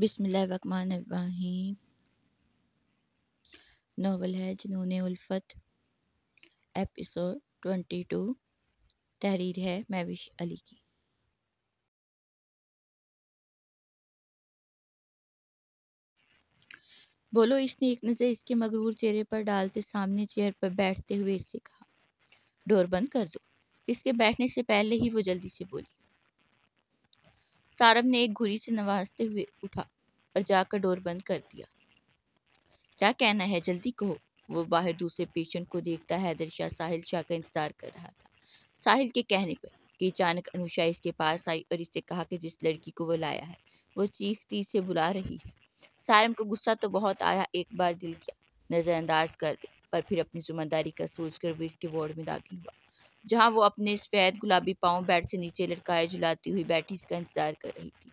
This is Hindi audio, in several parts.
बिसमीम नावल है जिन्होंने उल्फत एपिसोड ट्वेंटी टू तहरीर है मैविश अली की बोलो इसने एक नज़र इसके मगरूर चेहरे पर डालते सामने चेयर पर बैठते हुए इससे कहा डोर बंद कर दो इसके बैठने से पहले ही वो जल्दी से बोली सारम ने एक घुरी से नवाजते हुए उठा और जाकर डोर बंद कर दिया क्या कहना है जल्दी कहो वो बाहर दूसरे पेशेंट को देखता हैदर शाह साहिल शाह का इंतजार कर रहा था साहिल के कहने पर कि अचानक अनुषा इसके पास आई और इससे कहा कि जिस लड़की को वो लाया है वो चीखती से बुला रही है सारम को गुस्सा तो बहुत आया एक बार दिल किया नज़रअंदाज कर दे पर फिर अपनी जिम्मेदारी का सोचकर वो इसके वार्ड में दाखिल हुआ जहां वो अपने सफ़ेद गुलाबी पाओ बेड से नीचे लटकाए झुलाती हुई बैठी इसका इंतजार कर रही थी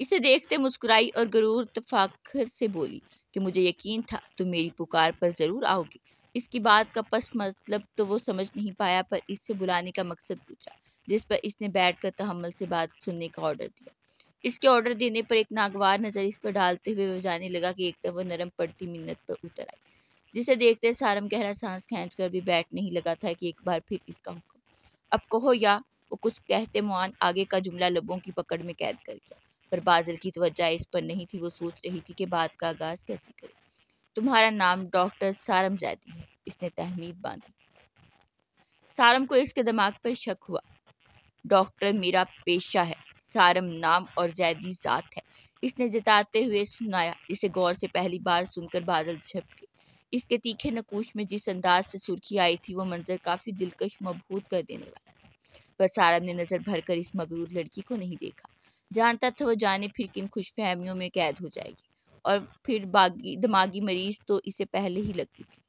इसे देखते मुस्कुराई और गरूर तफाखर से बोली कि मुझे यकीन था तुम मेरी पुकार पर जरूर आओगी इसकी बात का पस मतलब तो वो समझ नहीं पाया पर इससे बुलाने का मकसद पूछा जिस पर इसने बैठ कर तहमल से बात सुनने का ऑर्डर दिया इसके ऑर्डर देने पर एक नागवार नज़र इस पर डालते हुए वह जाने लगा कि तरफ वह नरम पड़ती मिन्नत पर उतर आई जिसे देखते सारम गहरा सांस खींच कर भी बैठ नहीं लगा था कि एक बार फिर इसका हुक्म अब कहो या वो कुछ कहते मुआन आगे का जुमला लबों की पकड़ में कैद कर गया पर बादल की तवज्जा इस पर नहीं थी वो सोच रही थी कि बात का आगाज कैसे करे तुम्हारा नाम डॉक्टर सारम जैदी है इसने तहमीद बांधी सारम को इसके दिमाग पर शक हुआ डॉक्टर मेरा पेशा है सारम नाम और जैदी जात है इसने जताते हुए सुनाया इसे गौर से पहली बार सुनकर बादल झपके इसके तीखे नकूश में जिस अंदाज से सुर्खी आई थी वो मंजर काफ़ी दिलकश मबहूत कर देने वाला था पर सारम ने नज़र भरकर इस मगरूर लड़की को नहीं देखा जानता था वो जाने फिर किन खुशफहमियों में कैद हो जाएगी और फिर बागी दिमागी मरीज तो इसे पहले ही लगती थी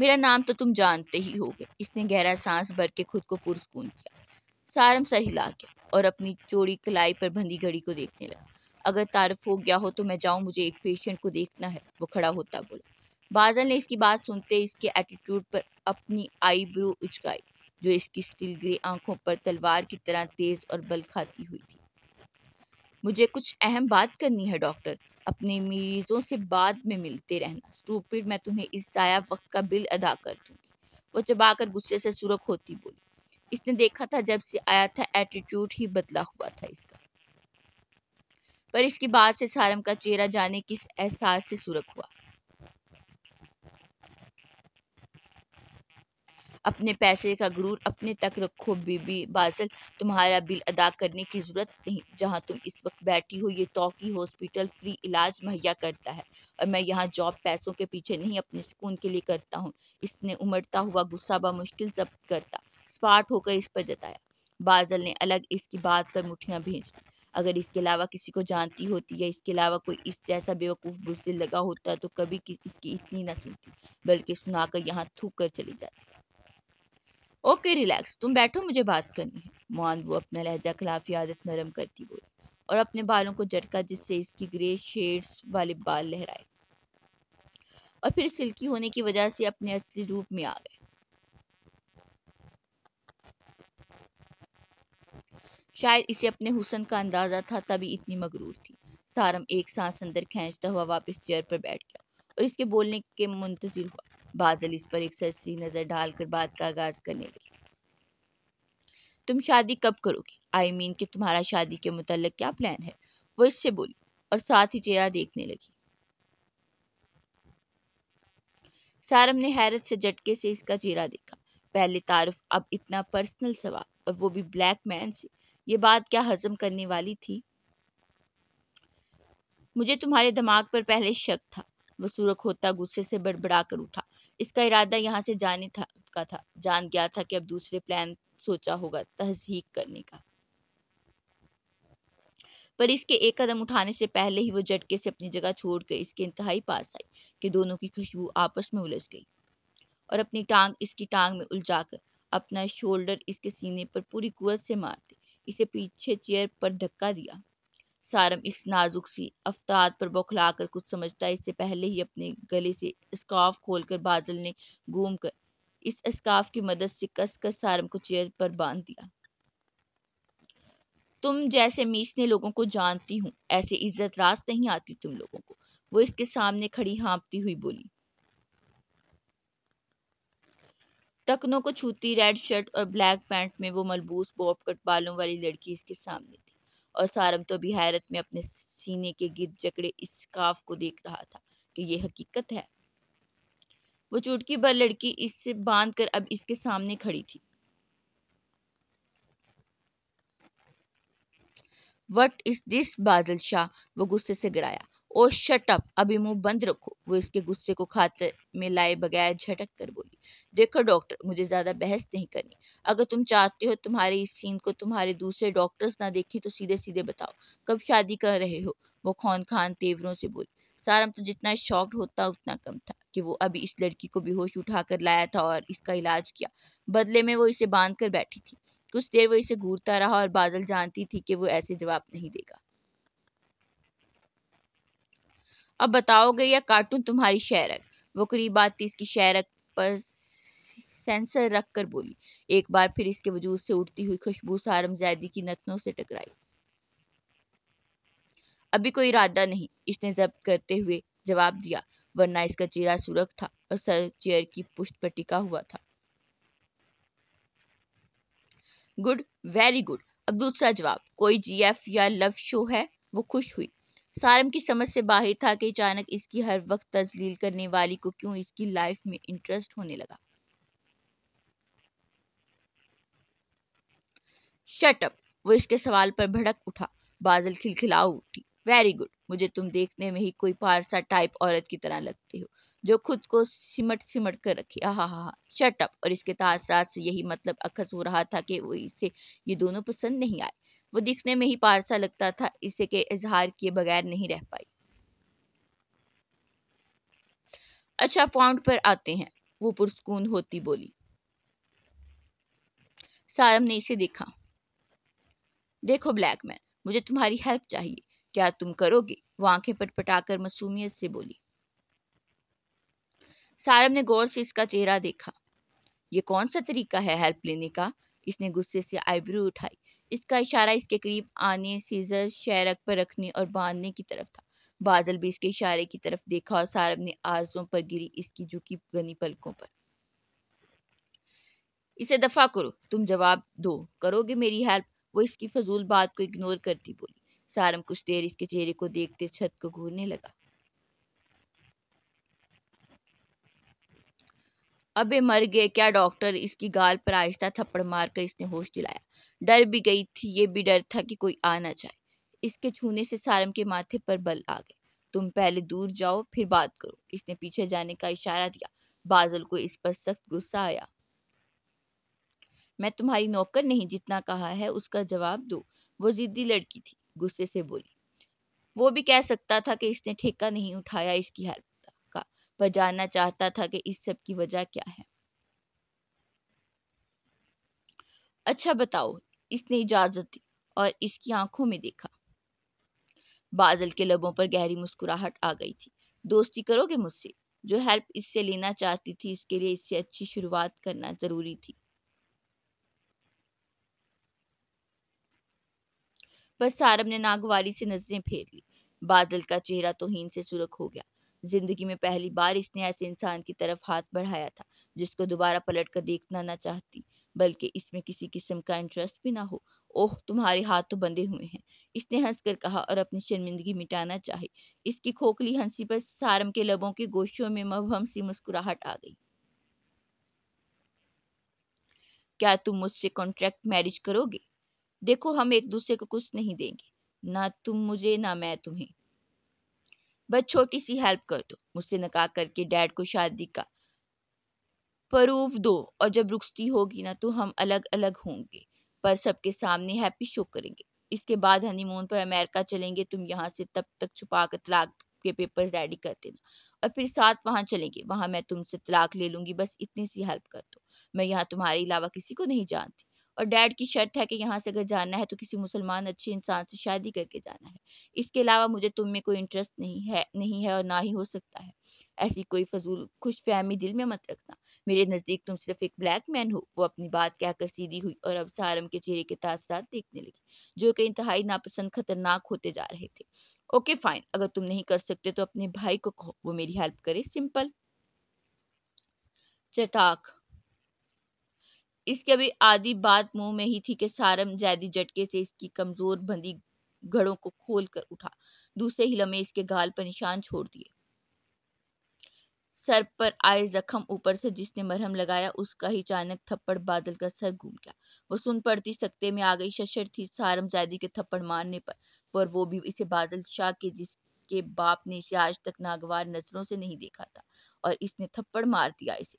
मेरा नाम तो तुम जानते ही होगे इसने गहरा सांस भर के खुद को पुरस्कून किया सारम सर हिला गया और अपनी चोरी कलाई पर बंधी घड़ी को देखने लगा अगर तारफ हो गया हो तो मैं जाऊँ मुझे एक पेशेंट को देखना है वो खड़ा होता बोला बादल ने इसकी बात सुनते इसके एटीट्यूड पर अपनी आई ब्रो उचकाई जो इसकी स्टील ग्रे आंखों पर तलवार की तरह तेज और बल खाती हुई थी मुझे कुछ अहम बात करनी है डॉक्टर अपने मरीजों से बाद में मिलते रहना स्टूपिड मैं तुम्हें इस जाया वक्त का बिल अदा कर दूंगी वो चबाकर गुस्से से सुरख होती बोली इसने देखा था जब से आया था एटीट्यूड ही बदला हुआ था इसका पर इसकी बात से सारम का चेहरा जाने किस एहसास से सुरख हुआ अपने पैसे का गुरूर अपने तक रखो बीबी बासल तुम्हारा बिल अदा करने की जरूरत नहीं जहां तुम इस वक्त बैठी हो ये तोकी हॉस्पिटल फ्री इलाज मुहैया करता है और मैं यहाँ जॉब पैसों के पीछे नहीं अपने सुकून के लिए करता हूँ इसने उमड़ता हुआ गुस्सा मुश्किल जब्त करता स्पाट होकर इस पर जताया बाजल ने अलग इसकी बात पर मुठियाँ भेज दी अगर इसके अलावा किसी को जानती होती या इसके अलावा कोई इस जैसा बेवकूफ़ बुजदिल लगा होता तो कभी इसकी इतनी ना सुनती बल्कि सुनाकर यहाँ थूक कर चली जाती ओके रिलैक्स तुम बैठो मुझे बात करनी है मोहन वो अपना लहजा खिलाफी आदत नरम करती बोली और अपने बालों को झटका जिससे इसकी ग्रे शेड्स वाले बाल लहराए और फिर सिल्की होने की वजह से अपने असली रूप में आ गए शायद इसे अपने हुसन का अंदाज़ा था तभी इतनी मगरूर थी सारम एक सांस अंदर खींचता तो हुआ वापस चेयर पर बैठ गया और इसके बोलने के मुंतजर हुआ बाजल इस पर एक सस्ती नज़र डालकर बात का आगाज करने लगी तुम शादी कब करोगे आई मीन कि तुम्हारा शादी के मुतलक क्या प्लान है वो इससे बोली और साथ ही चेहरा देखने लगी सारम ने हैरत से झटके से इसका चेहरा देखा पहले तारुफ अब इतना पर्सनल सवाल और वो भी ब्लैक मैन से ये बात क्या हजम करने वाली थी मुझे तुम्हारे दिमाग पर पहले शक था वह सूरख होता गुस्से से बड़बड़ा कर उठा इसका इरादा यहाँ से जाने था का था जान गया था कि अब दूसरे प्लान सोचा होगा तहजीक करने का पर इसके एक कदम उठाने से पहले ही वो झटके से अपनी जगह छोड़ कर इसके इंतहाई पास आई कि दोनों की खुशबू आपस में उलझ गई और अपनी टांग इसकी टांग में उलझाकर अपना शोल्डर इसके सीने पर पूरी कुत से मार दी इसे पीछे चेयर पर धक्का दिया सारम इस नाजुक सी अफताद पर बौखलाकर कुछ समझता इससे पहले ही अपने गले से स्काफ खोलकर बादल ने घूम कर इस स्काफ की मदद से कस कस सारम को चेयर पर बांध दिया तुम जैसे मीसने लोगों को जानती हूँ ऐसे इज्जत रास्त नहीं आती तुम लोगों को वो इसके सामने खड़ी हाँपती हुई बोली टकनों को छूती रेड शर्ट और ब्लैक पैंट में वो मलबूस बॉब कट बालों वाली लड़की इसके सामने थी और सारम तो भी हैरत में अपने सीने के गिद जकड़े इस काफ को देख रहा था कि ये हकीकत है वो चुटकी भर लड़की इससे बांध कर अब इसके सामने खड़ी थी वट इज दिस बादल शाह वो गुस्से से गिराया ओ शटअप अभी मुंह बंद रखो वो इसके गुस्से को खाते में लाए बगैर झटक कर बोली देखो डॉक्टर मुझे ज़्यादा बहस नहीं करनी अगर तुम चाहते हो तुम्हारे इस सीन को तुम्हारे दूसरे डॉक्टर्स ना देखें तो सीधे सीधे बताओ कब शादी कर रहे हो वो खौन खान तेवरों से बोली सारम तो जितना शॉक्ड होता उतना कम था कि वो अभी इस लड़की को बेहोश उठा कर लाया था और इसका इलाज किया बदले में वो इसे बांध कर बैठी थी कुछ देर वो इसे घूरता रहा और बादल जानती थी कि वो ऐसे जवाब नहीं देगा अब बताओगे यह कार्टून तुम्हारी शहरक वो करीब आती इसकी शहरक पर सेंसर रख कर बोली एक बार फिर इसके वजूद से उठती हुई खुशबू जैदी की नतनों से टकराई अभी कोई इरादा नहीं इसने जब्त करते हुए जवाब दिया वरना इसका चेहरा सुरख था और सर चेयर की पुष्ट पर टिका हुआ था गुड वेरी गुड अब दूसरा जवाब कोई जीएफ या लव शो है वो खुश हुई सारम की समझ से बाहर था कि अचानक इसकी हर वक्त तजलील करने वाली को क्यों इसकी लाइफ में इंटरेस्ट होने लगा शटअप वो इसके सवाल पर भड़क उठा बादल खिलखिला उठी वेरी गुड मुझे तुम देखने में ही कोई पारसा टाइप औरत की तरह लगती हो जो खुद को सिमट सिमट कर रखे हा हा हा शटअप और इसके साथ से यही मतलब अखस हो रहा था कि वो इसे ये दोनों पसंद नहीं आए वो दिखने में ही पारसा लगता था इसे के इजहार किए बगैर नहीं रह पाई अच्छा पॉइंट पर आते हैं वो पुरस्कून होती बोली सारम ने इसे देखा देखो ब्लैक मैन मुझे तुम्हारी हेल्प चाहिए क्या तुम करोगे वो आंखें पटपटाकर मासूमियत से बोली सारम ने गौर से इसका चेहरा देखा ये कौन सा तरीका है हेल्प लेने का इसने गुस्से से आईब्रो उठाई इसका इशारा इसके करीब आने सीजर शैरक पर रखने और बांधने की तरफ था बादल भी इसके इशारे की तरफ देखा और सारब ने आरजों पर गिरी इसकी झुकी गनी पलकों पर इसे दफा करो तुम जवाब दो करोगे मेरी हेल्प वो इसकी फजूल बात को इग्नोर करती बोली सारम कुछ देर इसके चेहरे को देखते छत को घूरने लगा अबे मर गए क्या डॉक्टर इसकी गाल पर आहिस्ता थप्पड़ मारकर इसने होश दिलाया डर भी गई थी ये भी डर था कि कोई आ ना जाए इसके छूने से सारम के माथे पर बल आ गए तुम पहले दूर जाओ फिर बात करो इसने पीछे जाने का इशारा दिया बाजल को इस पर सख्त गुस्सा आया मैं तुम्हारी नौकर नहीं जितना कहा है उसका जवाब दो वो जिद्दी लड़की थी गुस्से से बोली वो भी कह सकता था कि इसने ठेका नहीं उठाया इसकी हेल्प का पर जानना चाहता था कि इस सब की वजह क्या है अच्छा बताओ इसने इजाजत दी और इसकी आंखों में देखा बादल के लबों पर गहरी मुस्कुराहट आ गई थी दोस्ती करोगे मुझसे जो हेल्प इससे लेना चाहती थी इसके लिए इससे अच्छी शुरुआत करना जरूरी थी पर सारम ने नागवारी से नजरें फेर ली बादल का चेहरा हीन से सुरख हो गया जिंदगी में पहली बार इसने ऐसे इंसान की तरफ हाथ बढ़ाया था जिसको दोबारा पलट कर देखना ना चाहती बल्कि इसमें किसी किस्म का इंटरेस्ट भी ना हो ओह तुम्हारे हाथ तो बंधे हुए हैं इसने हंसकर कहा और अपनी शर्मिंदगी मिटाना चाहे इसकी खोखली हंसी पर सारम के लबों के गोशियों में मबहम सी मुस्कुराहट आ गई क्या तुम मुझसे कॉन्ट्रैक्ट मैरिज करोगे देखो हम एक दूसरे को कुछ नहीं देंगे ना तुम मुझे ना मैं तुम्हें बस छोटी सी हेल्प कर दो मुझसे नका करके डैड को शादी का फरूफ दो और जब रुखती होगी ना तो हम अलग अलग होंगे पर सबके सामने हैप्पी शो करेंगे इसके बाद हनीमून पर अमेरिका चलेंगे तुम यहाँ से तब तक छुपा कर तलाक के पेपर रेडी कर देना और फिर साथ वहाँ चलेंगे वहाँ मैं तुमसे तलाक ले लूंगी बस इतनी सी हेल्प कर दो मैं यहाँ तुम्हारे अलावा किसी को नहीं जानती और डैड की शर्त है कि यहाँ से अगर जाना है तो किसी मुसलमान अच्छे इंसान से शादी करके जाना है इसके अलावा मुझे तुम में कोई इंटरेस्ट नहीं है नहीं है और ना ही हो सकता है ऐसी कोई फजूल खुश फहमी दिल में मत रखना मेरे नज़दीक तुम सिर्फ एक ब्लैक मैन हो वो अपनी बात कहकर सीधी हुई और अब सारम के चेहरे के तासरात देखने लगी जो कि इंतहाई नापसंद खतरनाक होते जा रहे थे ओके फाइन अगर तुम नहीं कर सकते तो अपने भाई को कहो वो मेरी हेल्प करे सिंपल चटाक इसके अभी आधी बात मुंह में ही थी कि सारम जैदी झटके से इसकी कमजोर बंदी घड़ों को खोल कर उठा दूसरे ही लम्हे इसके गाल पर निशान छोड़ दिए सर पर आए जख्म ऊपर से जिसने मरहम लगाया उसका ही अचानक थप्पड़ बादल का सर घूम गया वो सुन पड़ती सकते में आ गई शशर थी सारम सारमजादी के थप्पड़ मारने पर पर वो भी इसे बादल शाह के जिसके बाप ने इसे आज तक नागवार नजरों से नहीं देखा था और इसने थप्पड़ मार दिया इसे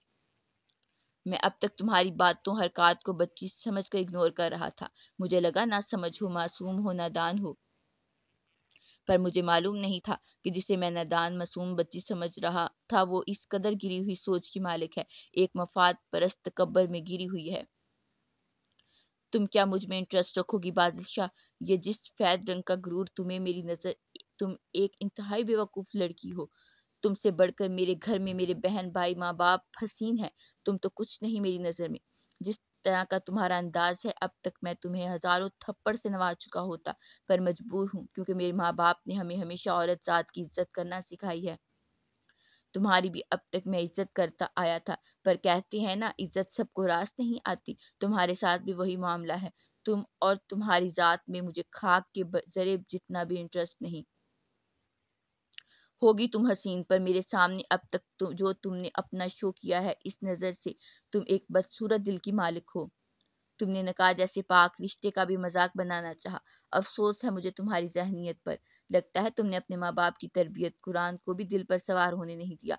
मैं अब तक तुम्हारी बातों हरकत को बच्ची समझ कर इग्नोर कर रहा था मुझे लगा ना समझ हो मासूम हो ना दान हो पर मुझे मालूम नहीं था कि जिसे मैं नदान मासूम बच्ची समझ रहा था वो इस कदर गिरी हुई सोच की मालिक है एक मफाद परस्त कब्बर में गिरी हुई है तुम क्या मुझ में इंटरेस्ट रखोगी बादल शाह यह जिस फैद रंग का गुरूर तुम्हें मेरी नज़र तुम एक इंतहाई बेवकूफ़ लड़की हो तुमसे बढ़कर मेरे घर में मेरे बहन भाई माँ बाप हसीन है तुम तो कुछ नहीं मेरी नज़र में जिस तरह का तुम्हारा अंदाज है अब तक मैं तुम्हें हजारों थप्पड़ से नवाज चुका होता पर मजबूर हूँ क्योंकि मेरे माँ बाप ने हमें हमेशा औरत जात की इज्जत करना सिखाई है तुम्हारी भी अब तक मैं इज्जत करता आया था पर कहते हैं ना इज्जत सबको रास नहीं आती तुम्हारे साथ भी वही मामला है तुम और तुम्हारी जात में मुझे खाक के जरे जितना भी इंटरेस्ट नहीं होगी तुम हसीन पर मेरे सामने अब तक तु, जो तुमने अपना शो किया है इस नज़र से तुम एक बदसूरत दिल की मालिक हो तुमने नका जैसे पाक रिश्ते का भी मजाक बनाना चाहा अफसोस है मुझे तुम्हारी जहनीत पर लगता है तुमने अपने माँ बाप की तरबियत कुरान को भी दिल पर सवार होने नहीं दिया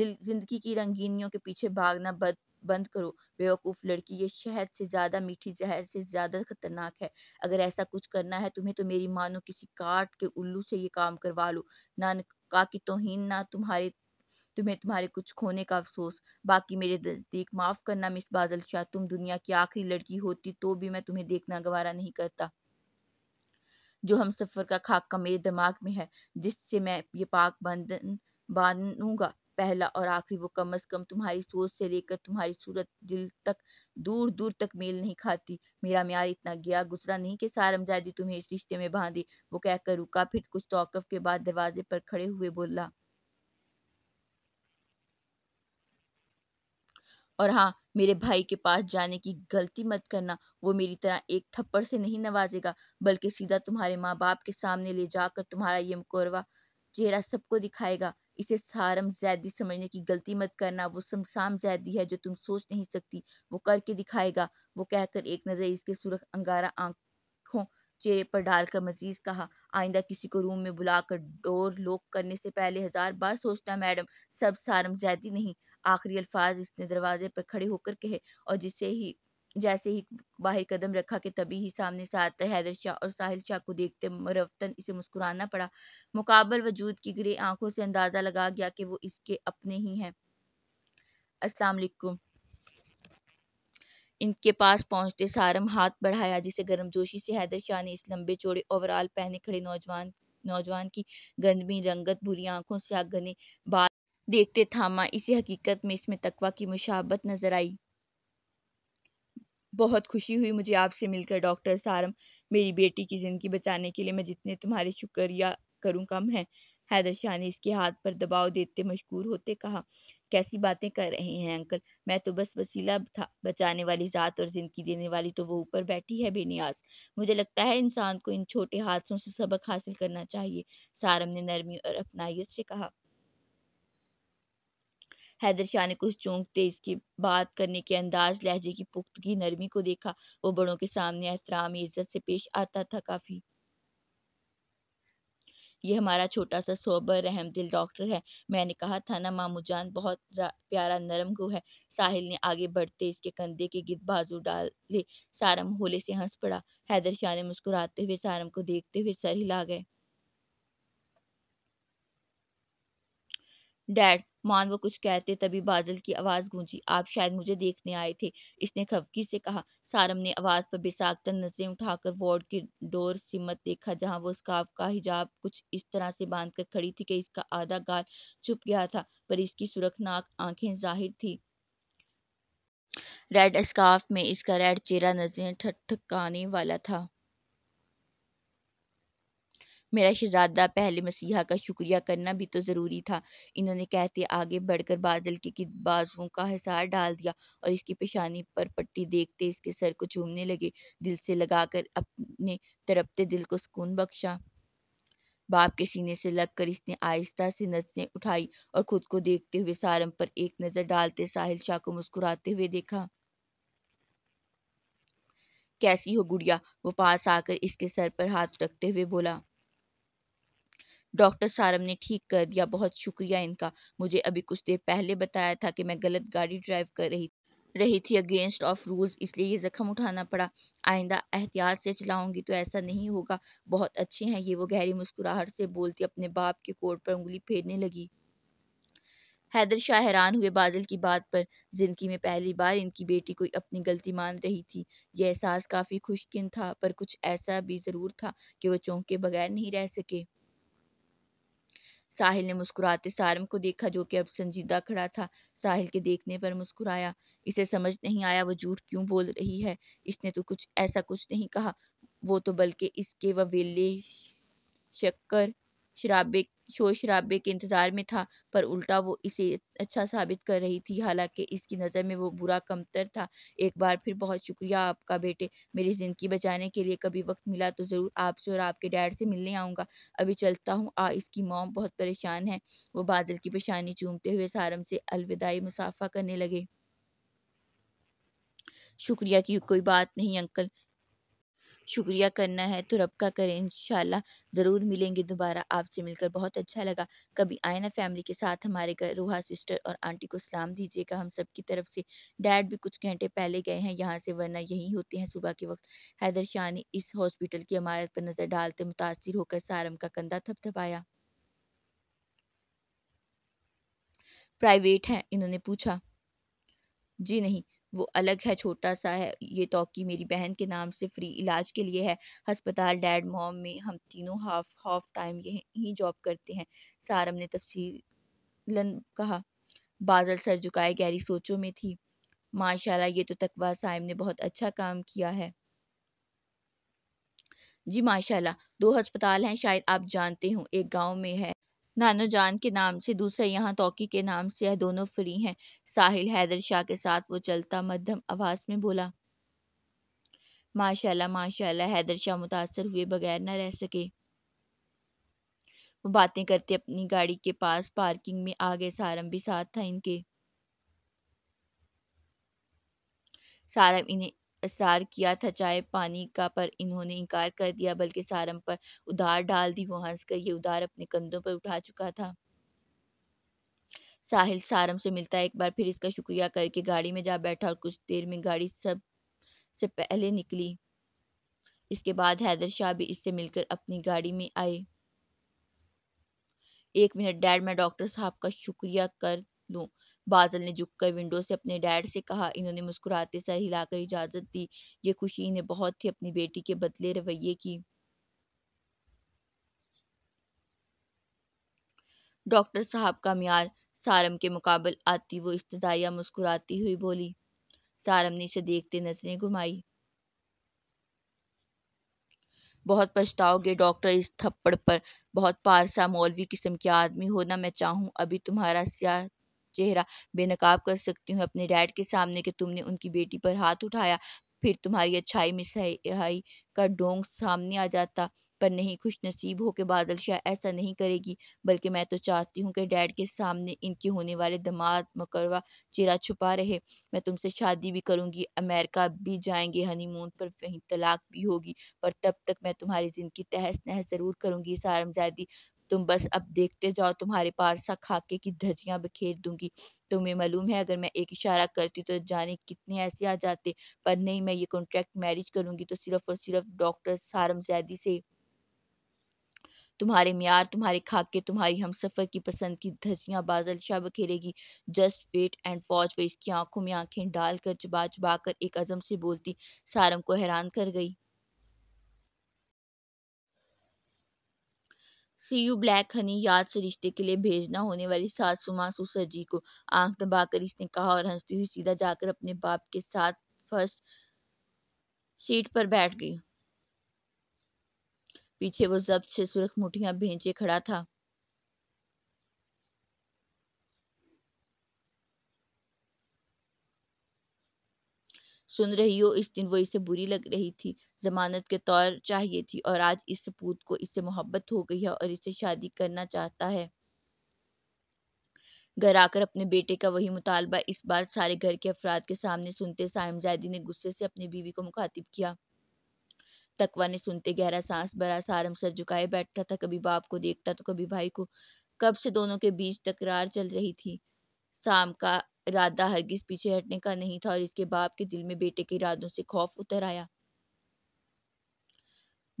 दिल जिंदगी की रंगीनियों के पीछे भागना बद बंद करो बेवकूफ़ लड़की ये शहद से ज़्यादा मीठी जहर से ज़्यादा खतरनाक है अगर ऐसा कुछ करना है तुम्हें तो मेरी मानो किसी काट के उल्लू से ये काम करवा लो नानक बाकी तोहन ना तुम्हारे तुम्हें तुम्हारे कुछ खोने का अफसोस बाकी मेरे नज़दीक माफ़ करना मिस बाजल शाह तुम दुनिया की आखिरी लड़की होती तो भी मैं तुम्हें देखना गवारा नहीं करता जो हम सफ़र का खाका मेरे दिमाग में है जिससे मैं ये पाक बंधन बांधूंगा पहला और आखिरी वो कम अज कम तुम्हारी सोच से लेकर तुम्हारी सूरत दिल तक दूर दूर तक मेल नहीं खाती मेरा म्यार इतना गया गुजरा नहीं कि सारमजादी तुम्हें इस रिश्ते में बांधे वो कहकर रुका फिर कुछ तोकफ के बाद दरवाजे पर खड़े हुए बोला और हाँ मेरे भाई के पास जाने की गलती मत करना वो मेरी तरह एक थप्पड़ से नहीं नवाजेगा बल्कि सीधा तुम्हारे माँ बाप के सामने ले जाकर तुम्हारा ये मुकरवा चेहरा सबको दिखाएगा इसे सारम जैदी समझने की गलती मत करना वो शमशाम जैदी है जो तुम सोच नहीं सकती वो करके दिखाएगा वो कहकर एक नज़र इसके सुरख अंगारा आंखों चेहरे पर डालकर मजीद कहा आइंदा किसी को रूम में बुलाकर डोर लॉक करने से पहले हज़ार बार सोचना मैडम सब सारम जैदी नहीं आखिरी अल्फाज इसने दरवाजे पर खड़े होकर कहे और जिसे ही जैसे ही बाहर कदम रखा कि तभी ही सामने से आता हैदर शाह और साहिल शाह को देखते रफ्तन इसे मुस्कुराना पड़ा मुकाबल वजूद की गिरे आंखों से अंदाज़ा लगा गया कि वो इसके अपने ही हैं वालेकुम इनके पास पहुंचते सारम हाथ बढ़ाया जिसे गर्मजोशी से हैदर शाह ने इस लंबे चौड़े ओवरऑल पहने खड़े नौजवान नौजवान की गंदमी रंगत बुरी आंखों से आग घने बाल देखते थामा इसी हकीकत में इसमें तकवा की मुशाबत नजर आई बहुत खुशी हुई मुझे आपसे मिलकर डॉक्टर सारम मेरी बेटी की ज़िंदगी बचाने के लिए मैं जितने तुम्हारे शुक्रिया करूँ कम है हैदर शाह ने इसके हाथ पर दबाव देते मशहूर होते कहा कैसी बातें कर रहे हैं अंकल मैं तो बस वसीला था बचाने वाली ज़ात और ज़िंदगी देने वाली तो वो ऊपर बैठी है बेनियाज मुझे लगता है इंसान को इन छोटे हादसों से सबक हासिल करना चाहिए सारम ने नरमी और अपनाइत से कहा हैदर शाह ने कुछ चौंकते इसकी बात करने के अंदाज लहजे की पुख्तगी नरमी को देखा वो बड़ों के सामने एहतराम इज्जत से पेश आता था काफ़ी ये हमारा छोटा सा सोबर रहम दिल डॉक्टर है मैंने कहा था ना मामू जान बहुत प्यारा नरम गु है साहिल ने आगे बढ़ते इसके कंधे के गिद बाजू डाले सारम होले से हंस पड़ा हैदर शाह ने मुस्कुराते हुए सारम को देखते हुए सर हिला गए डैड मान वो कुछ कहते तभी बादल की आवाज़ गूंजी आप शायद मुझे देखने आए थे इसने खबकी से कहा सारम ने आवाज़ पर बेसाख्ता नजरें उठाकर वार्ड की डोर सिमत देखा जहाँ वो स्काफ का हिजाब कुछ इस तरह से बांध कर खड़ी थी कि इसका आधा गाल छुप गया था पर इसकी सुरखनाक आंखें जाहिर थी रेड स्काफ में इसका रेड चेहरा नजरें ठटकाने वाला था मेरा शहजादा पहले मसीहा का शुक्रिया करना भी तो ज़रूरी था इन्होंने कहते आगे बढ़कर बादल के बाजुओं का हिसार डाल दिया और इसकी पेशानी पर पट्टी देखते इसके सर को चूमने लगे दिल से लगाकर अपने तरपते दिल को सुकून बख्शा बाप के सीने से लगकर इसने आहिस्ता से नजरें उठाई और खुद को देखते हुए सारम पर एक नजर डालते साहिल शाह को मुस्कुराते हुए देखा कैसी हो गुड़िया वो पास आकर इसके सर पर हाथ रखते हुए बोला डॉक्टर सारम ने ठीक कर दिया बहुत शुक्रिया इनका मुझे अभी कुछ देर पहले बताया था कि मैं गलत गाड़ी ड्राइव कर रही रही थी अगेंस्ट ऑफ रूल्स इसलिए ये ज़ख्म उठाना पड़ा आइंदा एहतियात से चलाऊंगी तो ऐसा नहीं होगा बहुत अच्छे हैं ये वो गहरी मुस्कुराहट से बोलती अपने बाप के कोट पर उंगली फेरने लगी हैदर शाह हैरान हुए बादल की बात पर जिंदगी में पहली बार इनकी बेटी कोई अपनी गलती मान रही थी यह एहसास काफ़ी खुशकिन था पर कुछ ऐसा भी ज़रूर था कि वह चौंके बगैर नहीं रह सके साहिल ने मुस्कुराते सारम को देखा जो कि अब संजीदा खड़ा था साहिल के देखने पर मुस्कुराया इसे समझ नहीं आया वो झूठ क्यों बोल रही है इसने तो कुछ ऐसा कुछ नहीं कहा वो तो बल्कि इसके वेले शक्कर शराबे शोर शराबे के इंतज़ार में था पर उल्टा वो इसे अच्छा साबित कर रही थी हालांकि इसकी नज़र में वो बुरा कमतर था एक बार फिर बहुत शुक्रिया आपका बेटे मेरी ज़िंदगी बचाने के लिए कभी वक्त मिला तो ज़रूर आपसे और आपके डैड से मिलने आऊंगा अभी चलता हूँ आ इसकी मोम बहुत परेशान है वो बादल की परेशानी चूमते हुए सारम से अलविदाई मुसाफा करने लगे शुक्रिया की कोई बात नहीं अंकल शुक्रिया करना है तो रब का करें इंशाल्लाह ज़रूर मिलेंगे दोबारा आपसे मिलकर बहुत अच्छा लगा कभी आए ना फैमिली के साथ हमारे घर रूहा सिस्टर और आंटी को सलाम दीजिएगा हम सब की तरफ से डैड भी कुछ घंटे पहले गए हैं यहाँ से वरना यही होते हैं सुबह के वक्त हैदर शाह ने इस हॉस्पिटल की इमारत पर नज़र डालते मुतासर होकर सारम का कंधा थपथपाया प्राइवेट है इन्होंने पूछा जी नहीं वो अलग है छोटा सा है ये तोकी मेरी बहन के नाम से फ्री इलाज के लिए है अस्पताल डैड मॉम में हम तीनों हाफ हाफ टाइम यहीं जॉब करते हैं सारम ने तफसीलन कहा बादल सर झुकाए गहरी सोचों में थी माशाल्लाह ये तो तकवा साहिब ने बहुत अच्छा काम किया है जी माशाल्लाह दो अस्पताल हैं शायद आप जानते हो एक गांव में है नानो जान के नाम से दूसरा यहाँ तोकी के नाम से यह दोनों फ्री हैं साहिल हैदर शाह के साथ वो चलता मध्यम आवाज में बोला माशाल्लाह माशाल्लाह हैदर शाह मुतासर हुए बगैर ना रह सके वो बातें करते अपनी गाड़ी के पास पार्किंग में आ गए सारम भी साथ था इनके सारम इन्हें इसार किया था चाहे पानी का पर इन्होंने इनकार कर दिया बल्कि सारम पर उधार डाल दी वो हंसकर ये उधार अपने कंधों पर उठा चुका था साहिल सारम से मिलता एक बार फिर इसका शुक्रिया करके गाड़ी में जा बैठा और कुछ देर में गाड़ी सब से पहले निकली इसके बाद हैदर शाह भी इससे मिलकर अपनी गाड़ी में आए एक मिनट डैड मैं डॉक्टर साहब का शुक्रिया कर लूँ बादल ने झुककर विंडो से अपने डैड से कहा इन्होंने मुस्कुराते सर हिलाकर इजाज़त दी ये खुशी इन्हें बहुत थी अपनी बेटी के बदले रवैये की डॉक्टर साहब का म्यार सारम के मुकाबल आती वो इस्तजाया मुस्कुराती हुई बोली सारम ने इसे देखते नजरें घुमाई बहुत पछताओगे डॉक्टर इस थप्पड़ पर बहुत पारसा मौलवी किस्म के आदमी होना मैं चाहूं अभी तुम्हारा सिया चेहरा बेनकाब कर सकती हूँ अपने डैड के सामने कि तुमने उनकी बेटी पर हाथ उठाया फिर तुम्हारी अच्छाई में सहाई का डोंग सामने आ जाता पर नहीं खुश नसीब हो के बादल शाह ऐसा नहीं करेगी बल्कि मैं तो चाहती हूँ कि डैड के सामने इनके होने वाले दमाद मकरवा चेहरा छुपा रहे मैं तुमसे शादी भी करूँगी अमेरिका भी जाएंगे हनीमून पर वहीं तलाक भी होगी पर तब तक मैं तुम्हारी ज़िंदगी तहस नहस ज़रूर करूँगी सारमजादी तुम बस अब देखते जाओ तुम्हारे पारसा खाके की धजियां बिखेर दूंगी तुम्हें मालूम है अगर मैं एक इशारा करती तो जाने कितने ऐसे आ जाते पर नहीं मैं ये कॉन्ट्रैक्ट मैरिज करूंगी तो सिर्फ और सिर्फ डॉक्टर सारम जैदी से तुम्हारे म्यार तुम्हारे खाके तुम्हारी हम सफ़र की पसंद की धजियां बाजल शाह बखेरेगी जस्ट वेट एंड वॉच वे इसकी आंखों में आंखें डालकर चबा चबा कर एक अजम से बोलती सारम को हैरान कर गई सी यू ब्लैक हनी याद से रिश्ते के लिए भेजना होने वाली सासू सुसर जी को आंख दबा कर इसने कहा और हंसती हुई सीधा जाकर अपने बाप के साथ फर्स्ट सीट पर बैठ गई पीछे वो जब्त से सुरख मुठियां भेजे खड़ा था सुन रही हो इस दिन वो इसे बुरी लग रही थी जमानत के तौर चाहिए थी और आज इस सपूत को इससे मोहब्बत हो गई है और इसे शादी करना चाहता है घर आकर अपने बेटे का वही मुतालबा इस बार सारे घर के अफराद के सामने सुनते साइमजादी ने गुस्से से अपनी बीवी को मुखातिब किया तकवा ने सुनते गहरा सांस भरा सारम सर झुकाए बैठा था कभी बाप को देखता तो कभी भाई को कब से दोनों के बीच तकरार चल रही थी शाम का इरादा हरगिज पीछे हटने का नहीं था और इसके बाप के दिल में बेटे के इरादों से खौफ उतर आया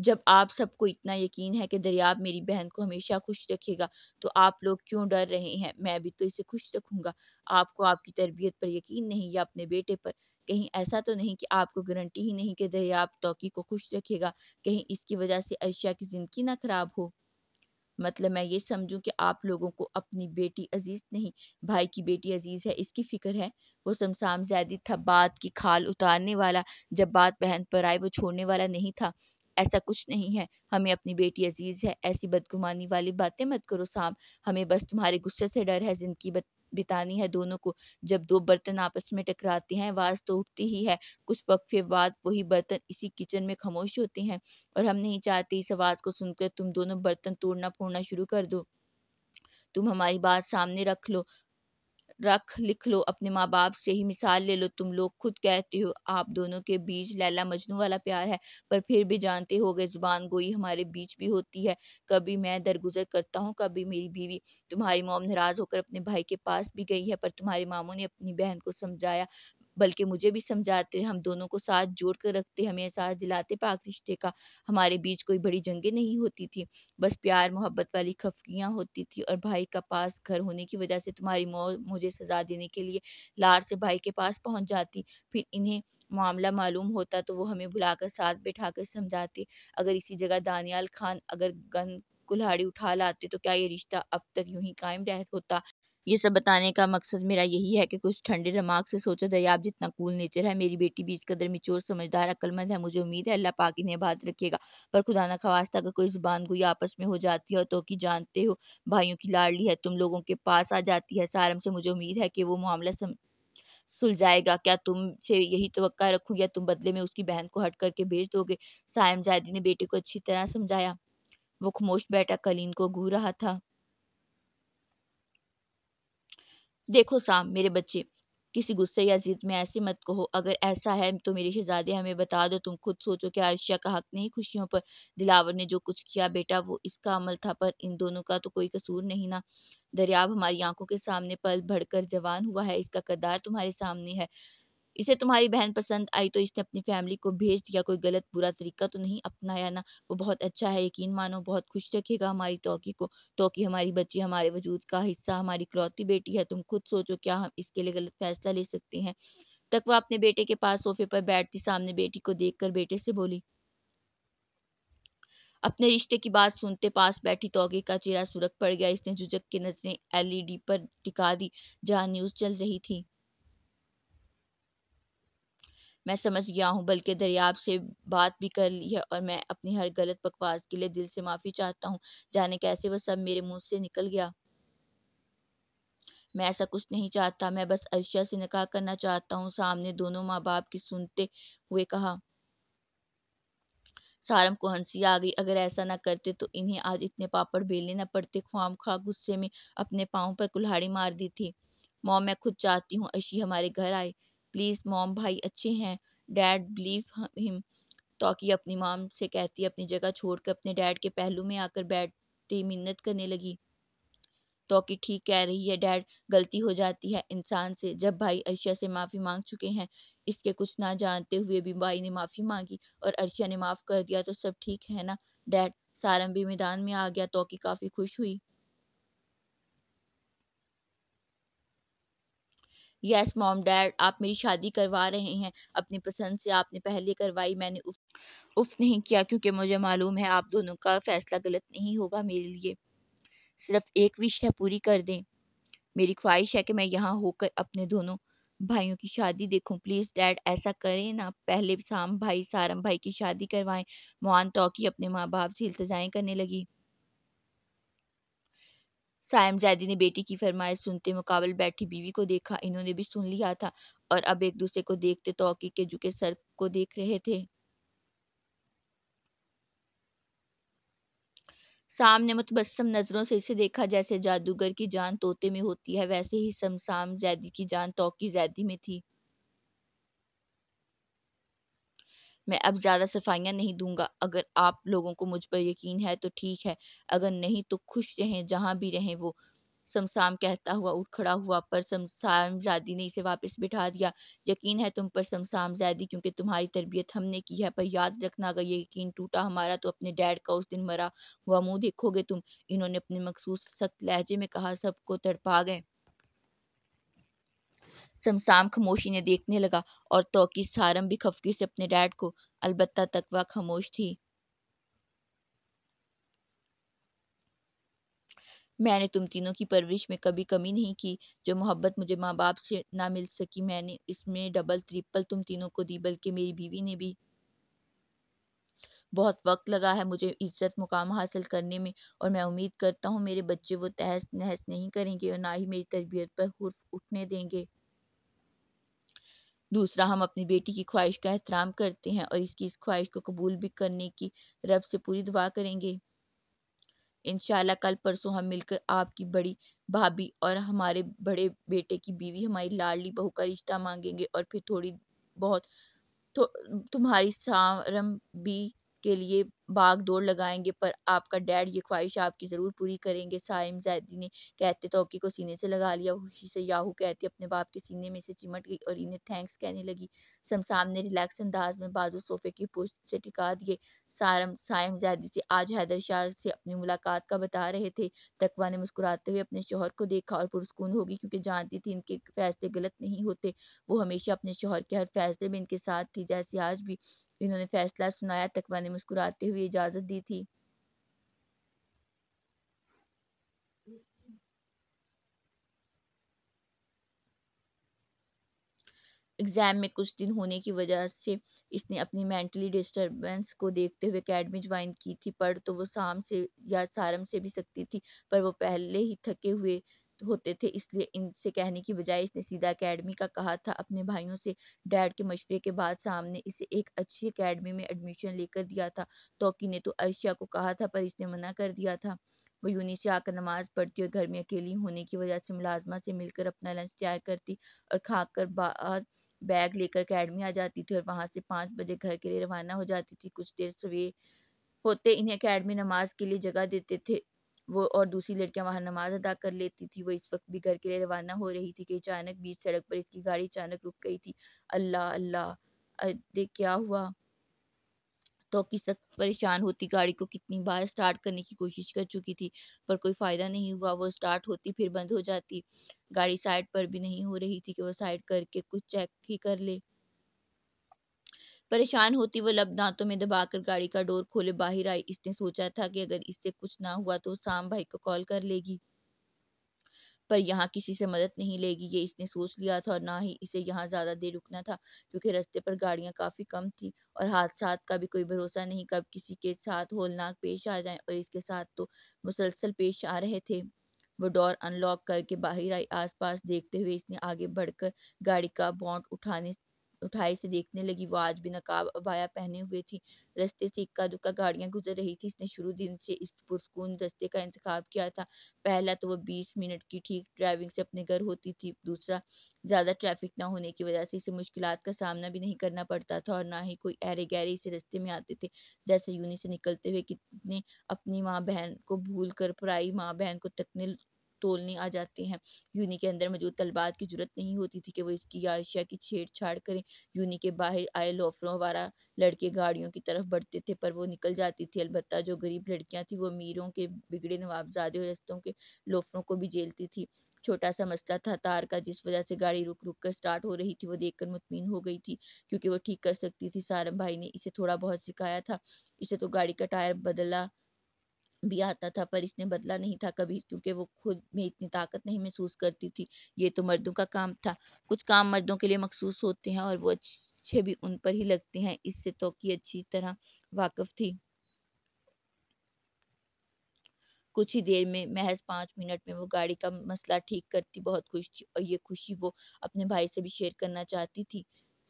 जब आप सबको इतना यकीन है कि दरियाब मेरी बहन को हमेशा खुश रखेगा तो आप लोग क्यों डर रहे हैं मैं भी तो इसे खुश रखूंगा आपको आपकी तरबियत पर यकीन नहीं या अपने बेटे पर कहीं ऐसा तो नहीं कि आपको गारंटी ही नहीं कि दरियाब तोकी को खुश रखेगा कहीं इसकी वजह से अशिया की ज़िंदगी ना खराब हो मतलब मैं ये समझूं कि आप लोगों को अपनी बेटी अजीज़ नहीं भाई की बेटी अजीज़ है इसकी फ़िक्र है वो शमशाम ज्यादी था बात की खाल उतारने वाला जब बात पहन पर आए वो छोड़ने वाला नहीं था ऐसा कुछ नहीं है हमें अपनी बेटी अजीज़ है ऐसी बदगुमानी वाली बातें मत करो शाम हमें बस तुम्हारे गुस्से से डर है जिंदगी बितानी है दोनों को जब दो बर्तन आपस में टकराते हैं आवाज़ तो उठती ही है कुछ वक्त के बाद वही बर्तन इसी किचन में खामोश होते हैं और हम नहीं चाहते इस आवाज़ को सुनकर तुम दोनों बर्तन तोड़ना फोड़ना शुरू कर दो तुम हमारी बात सामने रख लो रख लिख लो अपने माँ बाप से ही मिसाल ले लो तुम लोग खुद कहते हो आप दोनों के बीच लैला मजनू वाला प्यार है पर फिर भी जानते हो गए जुबान गोई हमारे बीच भी होती है कभी मैं दरगुजर करता हूँ कभी मेरी बीवी तुम्हारी मोम नाराज होकर अपने भाई के पास भी गई है पर तुम्हारे मामों ने अपनी बहन को समझाया बल्कि मुझे भी समझाते हम दोनों को साथ जोड़ कर रखते हमें एहसास दिलाते पाक रिश्ते का हमारे बीच कोई बड़ी जंगें नहीं होती थी बस प्यार मोहब्बत वाली खफकियाँ होती थी और भाई का पास घर होने की वजह से तुम्हारी मौत मुझे सजा देने के लिए लार से भाई के पास पहुँच जाती फिर इन्हें मामला मालूम होता तो वो हमें बुलाकर साथ बैठा कर समझाते अगर इसी जगह दानियाल खान अगर गन कुल्हाड़ी उठा लाते तो क्या ये रिश्ता अब तक यूं ही कायम रह होता ये सब बताने का मकसद मेरा यही है कि कुछ ठंडे रमाक से सोचा आप जितना कूल नेचर है मेरी बेटी बीच कदर मिचोर समझदार अक्लमंद है मुझे उम्मीद है अल्लाह पाकि ने बात रखेगा पर खुदा ना खवास्ता अगर कोई जुबान गोई आपस में हो जाती है तो कि जानते हो भाइयों की लाडली है तुम लोगों के पास आ जाती है सारम से मुझे उम्मीद है कि वो मामला सम... सुलझाएगा क्या तुम से यही तो रखूँ या तुम बदले में उसकी बहन को हट करके भेज दोगे सायम जायदी ने बेटे को अच्छी तरह समझाया वो खामोश बैठा कलीन को घू रहा था देखो साम मेरे बच्चे किसी गुस्से या जिद में ऐसे मत कहो अगर ऐसा है तो मेरे शहजादे हमें बता दो तुम खुद सोचो कि अर्शिया का हक नहीं खुशियों पर दिलावर ने जो कुछ किया बेटा वो इसका अमल था पर इन दोनों का तो कोई कसूर नहीं ना दरियाब हमारी आंखों के सामने पल भड़कर जवान हुआ है इसका करदार तुम्हारे सामने है इसे तुम्हारी बहन पसंद आई तो इसने अपनी फैमिली को भेज दिया कोई गलत बुरा तरीका तो नहीं अपनाया ना वो बहुत अच्छा है यकीन मानो बहुत खुश रखेगा हमारी तोकी को तोकी हमारी बच्ची हमारे वजूद का हिस्सा हमारी क्रौती बेटी है तुम खुद सोचो क्या हम इसके लिए गलत फैसला ले सकते हैं तक वह अपने बेटे के पास सोफे पर बैठती सामने बेटी को कर बेटे से बोली अपने रिश्ते की बात सुनते पास बैठी तोगे का चेहरा सुरख पड़ गया इसने जुजक की नजरें एलईडी पर टिका दी जहां न्यूज चल रही थी मैं समझ गया हूँ बल्कि दरियाब से बात भी कर ली है और मैं अपनी हर गलत बकवास के लिए दिल से माफ़ी चाहता हूँ जाने कैसे वह सब मेरे मुँह से निकल गया मैं ऐसा कुछ नहीं चाहता मैं बस अर्शिया से निकाह करना चाहता हूँ सामने दोनों माँ बाप की सुनते हुए कहा सारम को हंसी आ गई अगर ऐसा ना करते तो इन्हें आज इतने पापड़ बेलने न पड़ते ख्वाम खा गुस्से में अपने पाँव पर कुल्हाड़ी मार दी थी मॉम मैं खुद चाहती हूँ अशी हमारे घर आए प्लीज़ मॉम भाई अच्छे हैं डैड बिलीव हिम तोकी अपनी माम से कहती अपनी जगह छोड़कर अपने डैड के पहलू में आकर बैठती मिन्नत करने लगी तोकी ठीक कह रही है डैड गलती हो जाती है इंसान से जब भाई अर्शिया से माफ़ी मांग चुके हैं इसके कुछ ना जानते हुए भी भाई ने माफ़ी मांगी और अर्शिया ने माफ़ कर दिया तो सब ठीक है ना डैड सारंभी मैदान में आ गया तोकी काफ़ी खुश हुई यस मॉम डैड आप मेरी शादी करवा रहे हैं अपनी पसंद से आपने पहले करवाई मैंने उफ, उफ नहीं किया क्योंकि मुझे मालूम है आप दोनों का फैसला गलत नहीं होगा मेरे लिए सिर्फ एक विश है पूरी कर दें मेरी ख्वाहिश है कि मैं यहाँ होकर अपने दोनों भाइयों की शादी देखूं प्लीज़ डैड ऐसा करें ना पहले शाम भाई सारम भाई की शादी करवाएं मोहन तो अपने माँ बाप से इल्तजाएं करने लगी जैदी ने बेटी की फरमाइश सुनते मुकाबल बैठी बीवी को देखा इन्होंने भी सुन लिया था और अब एक दूसरे को देखते तोकी के झुके सर को देख रहे थे साम ने मुतबसम नजरों से इसे देखा जैसे जादूगर की जान तोते में होती है वैसे ही समसाम जैदी की जान तोकी जैदी में थी मैं अब ज़्यादा सफाइयाँ नहीं दूंगा अगर आप लोगों को मुझ पर यकीन है तो ठीक है अगर नहीं तो खुश रहें जहाँ भी रहें वो समसाम कहता हुआ उठ खड़ा हुआ पर समसाम जादी ने इसे वापस बिठा दिया यकीन है तुम पर समसाम जादी क्योंकि तुम्हारी तरबियत हमने की है पर याद रखना अगर ये यकीन टूटा हमारा तो अपने डैड का उस दिन मरा हुआ मुंह देखोगे तुम इन्होंने अपने मखसूस सख्त लहजे में कहा सबको तड़पा गए शमशाम खामोशी ने देखने लगा और तोकी सारम भी खफकी से अपने डैड को अलबत्ता तकवा खामोश थी मैंने तुम तीनों की परवरिश में कभी कमी नहीं की जो मोहब्बत मुझे माँ बाप से ना मिल सकी मैंने इसमें डबल ट्रिपल तुम तीनों को दी बल्कि मेरी बीवी ने भी बहुत वक्त लगा है मुझे इज्जत मुकाम हासिल करने में और मैं उम्मीद करता हूँ मेरे बच्चे वो तहस नहस नहीं करेंगे और ना ही मेरी तरबियत पर हुर्फ उठने देंगे दूसरा हम अपनी बेटी की ख्वाहिश का एहतराम करते हैं और इसकी इस ख्वाहिश को कबूल भी करने की रब से पूरी दुआ करेंगे इनशाला कल परसों हम मिलकर आपकी बड़ी भाभी और हमारे बड़े बेटे की बीवी हमारी लाडली बहू का रिश्ता मांगेंगे और फिर थोड़ी बहुत तो, तुम्हारी सारम भी के लिए भाग दौड़ लगाएंगे पर आपका डैड ये ख्वाहिश आपकी ज़रूर पूरी करेंगे साइम जैदी ने कहते तोकी को सीने से लगा लिया खुशी से याहू कहती अपने बाप के सीने में से चिमट गई और इन्हें थैंक्स कहने लगी समसाम ने रिलैक्स अंदाज में बाजू सोफे की पुष्ट से टिका दिए सारम साइम जैदी से आज हैदर शाह से अपनी मुलाकात का बता रहे थे तकवा ने मुस्कुराते हुए अपने शोहर को देखा और पुरस्कून होगी क्योंकि जानती थी इनके फैसले गलत नहीं होते वो हमेशा अपने शोहर के हर फैसले में इनके साथ थी जैसे आज भी इन्होंने फैसला सुनाया तकवा ने मुस्कुराते हुए हुई इजाजत दी थी एग्जाम में कुछ दिन होने की वजह से इसने अपनी मेंटली डिस्टरबेंस को देखते हुए अकेडमी ज्वाइन की थी पढ़ तो वो शाम से या सारम से भी सकती थी पर वो पहले ही थके हुए होते थे इसलिए इनसे कहने की बजाय इसने सीधा एकेडमी का कहा था अपने भाइयों से डैड के मशवरे के बाद सामने इसे एक अच्छी एकेडमी में एडमिशन लेकर दिया था तोकी ने तो अर्शिया को कहा था पर इसने मना कर दिया था वो यूनी से आकर नमाज पढ़ती और घर में अकेली होने की वजह से मुलाजमा से मिलकर अपना लंच तैयार करती और खाकर बाद बैग लेकर अकेडमी आ जाती थी और वहाँ से पाँच बजे घर के लिए रवाना हो जाती थी कुछ देर सवेर होते इन्हें अकेडमी नमाज के लिए जगह देते थे वो और दूसरी लड़कियां वहां नमाज अदा कर लेती थी वो इस वक्त भी घर के लिए रवाना हो रही थी कि अचानक बीच सड़क पर इसकी गाड़ी अचानक रुक गई थी अल्लाह अल्लाह अरे क्या हुआ तो की सख्त परेशान होती गाड़ी को कितनी बार स्टार्ट करने की कोशिश कर चुकी थी पर कोई फ़ायदा नहीं हुआ वो स्टार्ट होती फिर बंद हो जाती गाड़ी साइड पर भी नहीं हो रही थी कि वो साइड करके कुछ चेक ही कर ले परेशान होती वह लब दांतों में दबाकर गाड़ी का डोर खोले बाहर आई इसने सोचा था कि अगर इससे कुछ ना हुआ तो शाम भाई को कॉल कर लेगी पर यहाँ किसी से मदद नहीं लेगी ये इसने सोच लिया था और ना ही इसे यहाँ ज़्यादा देर रुकना था क्योंकि रास्ते पर गाड़ियां काफ़ी कम थी और हादसा का भी कोई भरोसा नहीं कब किसी के साथ होलनाक पेश आ जाए और इसके साथ तो मुसलसल पेश आ रहे थे वो डोर अनलॉक करके बाहर आई आसपास देखते हुए इसने आगे बढ़कर गाड़ी का बॉन्ड उठाने उठाई से देखने लगी वो आज भी नकाब अबाया पहने हुए थी रस्ते से इक्का दुक्का गाड़ियां गुजर रही थी इसने शुरू दिन से इस पुरस्कून रस्ते का इंतखाब किया था पहला तो वह बीस मिनट की ठीक ड्राइविंग से अपने घर होती थी दूसरा ज़्यादा ट्रैफिक ना होने की वजह से इसे मुश्किल का सामना भी नहीं करना पड़ता था और ना ही कोई ऐरे गहरे इसे रस्ते में आते थे जैसे यूनि से निकलते हुए कितने अपनी माँ बहन को भूल कर पराई माँ बहन को तकने तोलने आ जाते हैं यूनी के अंदर मौजूद तलबात की जरूरत नहीं होती थी कि वो इसकी याशिया की छेड़छाड़ करें यूनी के बाहर आए लोफरों वाला लड़के गाड़ियों की तरफ बढ़ते थे पर वो निकल जाती थी अलबत्ता जो गरीब लड़कियां थी वो अमीरों के बिगड़े नवाबजादे और रस्तों के लोफरों को भी झेलती थी छोटा सा मसला था तार का जिस वजह से गाड़ी रुक रुक कर स्टार्ट हो रही थी वो देखकर मुतमिन हो गई थी क्योंकि वो ठीक कर सकती थी सारम भाई ने इसे थोड़ा बहुत सिखाया था इसे तो गाड़ी का टायर बदला भी आता था पर इसने बदला नहीं था कभी क्योंकि वो खुद में इतनी ताकत नहीं महसूस करती थी ये तो मर्दों का काम था कुछ काम मर्दों के लिए मखसूस होते हैं और वो अच्छे भी उन पर ही लगते हैं इससे तो की अच्छी तरह वाकफ थी कुछ ही देर में महज पाँच मिनट में वो गाड़ी का मसला ठीक करती बहुत खुश थी और ये खुशी वो अपने भाई से भी शेयर करना चाहती थी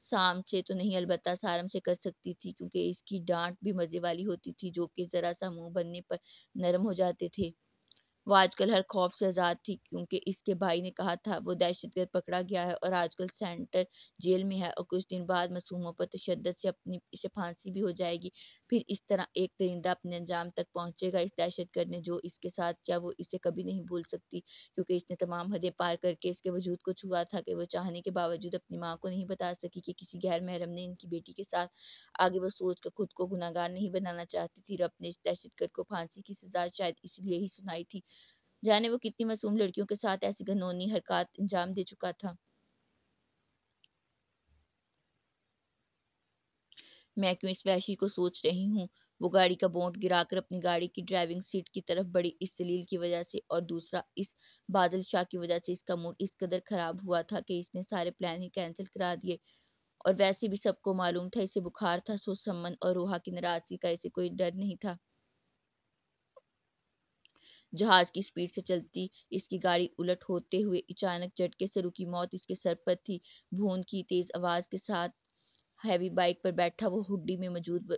शाम से तो नहीं अलबत्ता सारम से कर सकती थी क्योंकि इसकी डांट भी मज़े वाली होती थी जो कि ज़रा सा मुंह बनने पर नरम हो जाते थे वो आजकल हर खौफ से आज़ाद थी क्योंकि इसके भाई ने कहा था वो दहशतगर्द पकड़ा गया है और आजकल सेंटर जेल में है और कुछ दिन बाद मासूमों पर तशद से अपनी इसे फांसी भी हो जाएगी फिर इस तरह एक दरिंदा अपने अंजाम तक पहुंचेगा इस दहशतगर्द ने जो इसके साथ किया वो इसे कभी नहीं भूल सकती क्योंकि इसने तमाम हदें पार करके इसके वजूद को छुआ था कि वो चाहने के बावजूद अपनी माँ को नहीं बता सकी कि किसी गैर महरम ने इनकी बेटी के साथ आगे वो सोच कर खुद को गुनागार नहीं बनाना चाहती थी और अपने इस दहशतगर्द को फांसी की सजा शायद इसलिए ही सुनाई थी जाने वो कितनी मासूम लड़कियों के साथ ऐसी घनौनी हरकत अंजाम दे चुका था मैं क्यों इस वैशी को सोच रही हूँ वो गाड़ी का बोट गिराकर अपनी गाड़ी की ड्राइविंग सीट की तरफ बड़ी इस दलील की वजह से और दूसरा इस बादल शाह की वजह से इसका मूड इस कदर खराब हुआ था कि इसने सारे प्लान ही कैंसिल करा दिए और वैसे भी सबको मालूम था इसे बुखार था सो सम्मन और रोहा की नाराजगी का इसे कोई डर नहीं था जहाज की स्पीड से चलती इसकी गाड़ी उलट होते हुए अचानक झटके से रुकी मौत इसके सर पर थी भून की तेज आवाज के साथ हैवी बाइक पर बैठा वो हुड्डी में मौजूद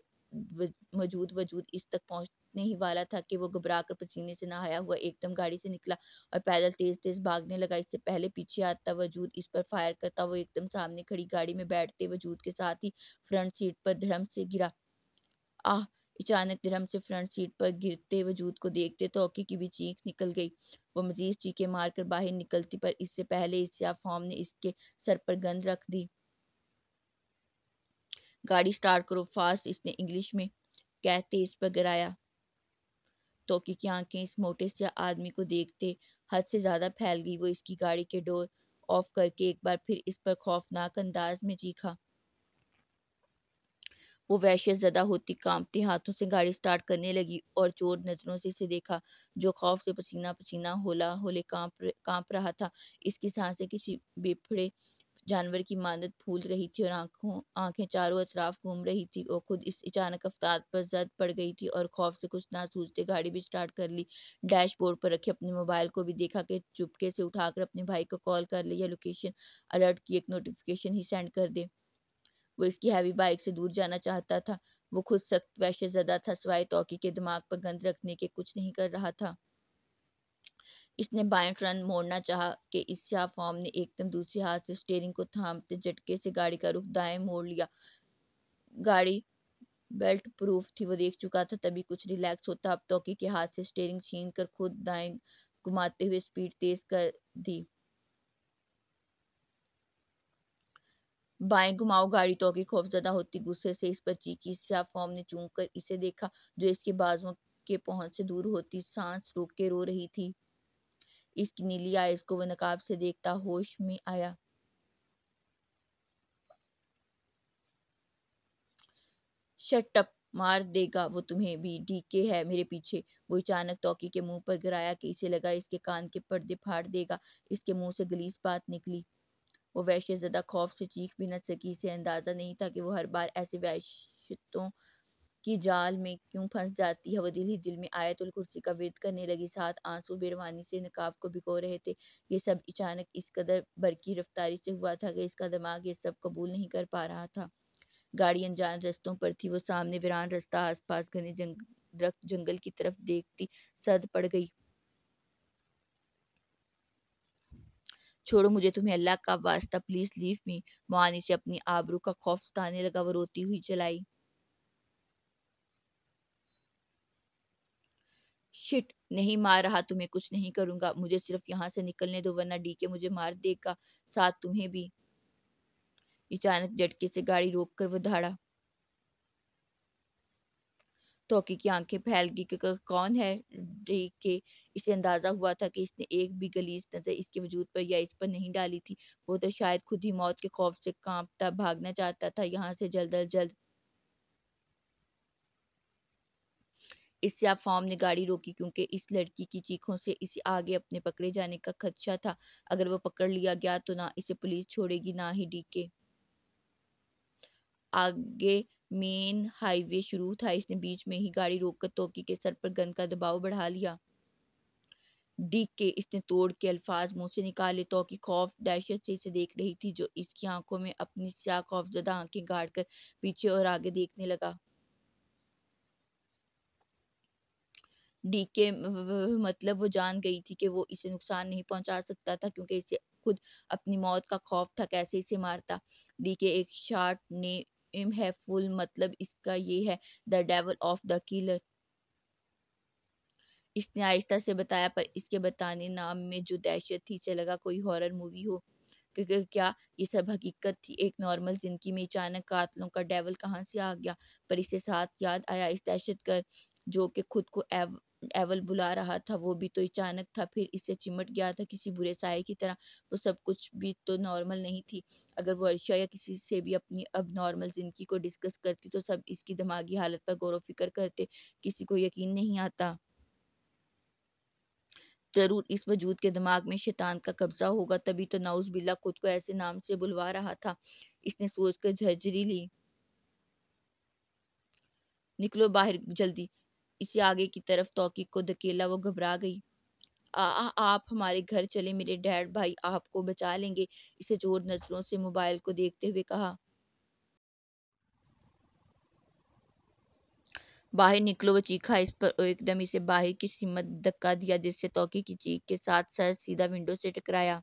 मौजूद वजूद इस तक पहुंचने ही वाला था कि वो घबरा कर पसीने से नहाया हुआ एकदम गाड़ी से निकला और पैदल तेज तेज भागने लगा इससे पहले पीछे आता वजूद इस पर फायर करता वो एकदम सामने खड़ी गाड़ी में बैठते वजूद के साथ ही फ्रंट सीट पर धड़म से गिरा आह अचानक धर्म से फ्रंट सीट पर गिरते वजूद को देखते तो हॉकी की भी चीख निकल गई वो मजीद चीखे मारकर बाहर निकलती पर इससे पहले इस्या फॉर्म ने इसके सर पर गंद रख दी गाड़ी स्टार्ट करो फास्ट इसने इंग्लिश में कहते इस पर गिराया तोकी की आंखें इस मोटे से आदमी को देखते हद से ज़्यादा फैल गई वो इसकी गाड़ी के डोर ऑफ करके एक बार फिर इस पर खौफनाक अंदाज में चीखा वो वहशत ज़दा होती कांपती हाथों से गाड़ी स्टार्ट करने लगी और चोर नज़रों से इसे देखा जो खौफ से पसीना पसीना होला होले कांप कांप रहा था इसकी सांसें किसी बेफड़े जानवर की मानत फूल रही थी और आंखों आंखें चारों अतराफ घूम रही थी और खुद इस अचानक अफ्ताद पर जद पड़ गई थी और खौफ से कुछ ना सूझते गाड़ी भी स्टार्ट कर ली डैशबोर्ड पर रखे अपने मोबाइल को भी देखा कि चुपके से उठाकर अपने भाई को कॉल कर लिया लोकेशन अलर्ट की एक नोटिफिकेशन ही सेंड कर दे वो इसकी हैवी बाइक से दूर जाना चाहता था वो खुद सख्त वैश्य ज्यादा था सवाए तोकी के दिमाग पर गंद रखने के कुछ नहीं कर रहा था इसने बाएं टर्न मोड़ना चाहा कि इस शाह फॉर्म ने एकदम दूसरे हाथ से स्टेयरिंग को थामते झटके से गाड़ी का रुख दाएं मोड़ लिया गाड़ी बेल्ट प्रूफ थी वो देख चुका था तभी कुछ रिलैक्स होता अब तोकी के हाथ से स्टेयरिंग छीन कर खुद दाएं घुमाते हुए स्पीड तेज कर दी बाएं घुमाओ गाड़ी तो खौफ ज्यादा होती गुस्से से इस पर चीखी स्या फॉर्म ने चूम कर इसे देखा जो इसके बाजुओं के पहुंच से दूर होती सांस रोक के रो रही थी इसकी नीली आय को वह नकाब से देखता होश में आया शटअप मार देगा वो तुम्हें भी डीके है मेरे पीछे वो अचानक तौकी के मुंह पर गिराया कि इसे लगा इसके कान के पर्दे फाड़ देगा इसके मुंह से गलीस बात निकली वो वैश्य ज़्यादा खौफ से चीख भी न सकी से अंदाज़ा नहीं था कि वो हर बार ऐसे वैश्यतों की जाल में क्यों फंस जाती है वो दिल ही दिल में आयतुल कुर्सी का विरद करने लगी साथ आंसू बेरवानी से नकाब को भिगो रहे थे ये सब अचानक इस कदर बरकी रफ्तारी से हुआ था कि इसका दिमाग ये सब कबूल नहीं कर पा रहा था गाड़ी अनजान रस्तों पर थी वो सामने वीरान रास्ता आसपास घने जंग दरख्त जंगल की तरफ देखती सद पड़ गई छोड़ो मुझे तुम्हें अल्लाह का वास्ता प्लीज लीव मी मोहानी से अपनी आबरू का खौफ उतारने लगा वो रोती हुई चलाई शिट नहीं मार रहा तुम्हें कुछ नहीं करूंगा मुझे सिर्फ यहाँ से निकलने दो वरना डी के मुझे मार देगा साथ तुम्हें भी अचानक झटके से गाड़ी रोक कर वो धाड़ा तोकी की आंखें फैल गई कि कौन है देख के इसे अंदाज़ा हुआ था कि इसने एक भी गलीस नज़र इसके वजूद पर या इस पर नहीं डाली थी वो तो शायद खुद ही मौत के खौफ से कांपता भागना चाहता था यहाँ से जल्द अज जल्द इससे आप फॉर्म ने गाड़ी रोकी क्योंकि इस लड़की की चीखों से इसे आगे अपने पकड़े जाने का खदशा था अगर वो पकड़ लिया गया तो ना इसे पुलिस छोड़ेगी ना ही डीके आगे मेन हाईवे शुरू था इसने बीच में ही गाड़ी रोककर तोकी के सर पर गन का दबाव बढ़ा लिया डीक के इसने तोड़ के अल्फाज मुंह से निकाले तो कि खौफ दहशत से इसे देख रही थी जो इसकी आंखों में अपनी स्या खौफजदा आंखें गाड़ कर पीछे और आगे देखने लगा डीके मतलब वो जान गई थी कि वो इसे नुकसान नहीं पहुंचा सकता था क्योंकि इसे खुद अपनी मौत का खौफ था कैसे इसे मारता डीके एक शार्ट ने एम है फुल मतलब इसका ये है the devil of the killer इसने आहिस्ता से बताया पर इसके बताने नाम में जो दहशत थी से लगा कोई हॉरर मूवी हो क्या ये सब हकीकत थी एक नॉर्मल जिंदगी में अचानक कातलों का डेवल कहाँ से आ गया पर इसे साथ याद आया इस दहशत कर जो कि खुद को एव, एवल बुला रहा था वो भी तो अचानक था फिर इससे चिमट गया था किसी बुरे साय की तरह वो सब कुछ भी तो नॉर्मल नहीं थी अगर वो अर्शा या किसी से भी अपनी अब नॉर्मल ज़िंदगी को डिस्कस करती तो सब इसकी दिमागी हालत पर गौर फिक्र करते किसी को यकीन नहीं आता जरूर इस वजूद के दिमाग में शैतान का कब्जा होगा तभी तो नाउस बिल्ला खुद को ऐसे नाम से बुलवा रहा था इसने सोचकर झरझरी ली निकलो बाहर जल्दी इसे आगे की तरफ तोकी को धकेला वो घबरा गई आ, आ, आप हमारे घर चले मेरे डैड भाई आपको बचा लेंगे इसे जोर नजरों से मोबाइल को देखते हुए कहा बाहर निकलो वो चीखा इस पर एकदम इसे बाहर की सीमत धक्का दिया जिससे तोकी की चीख के साथ सर सीधा विंडो से टकराया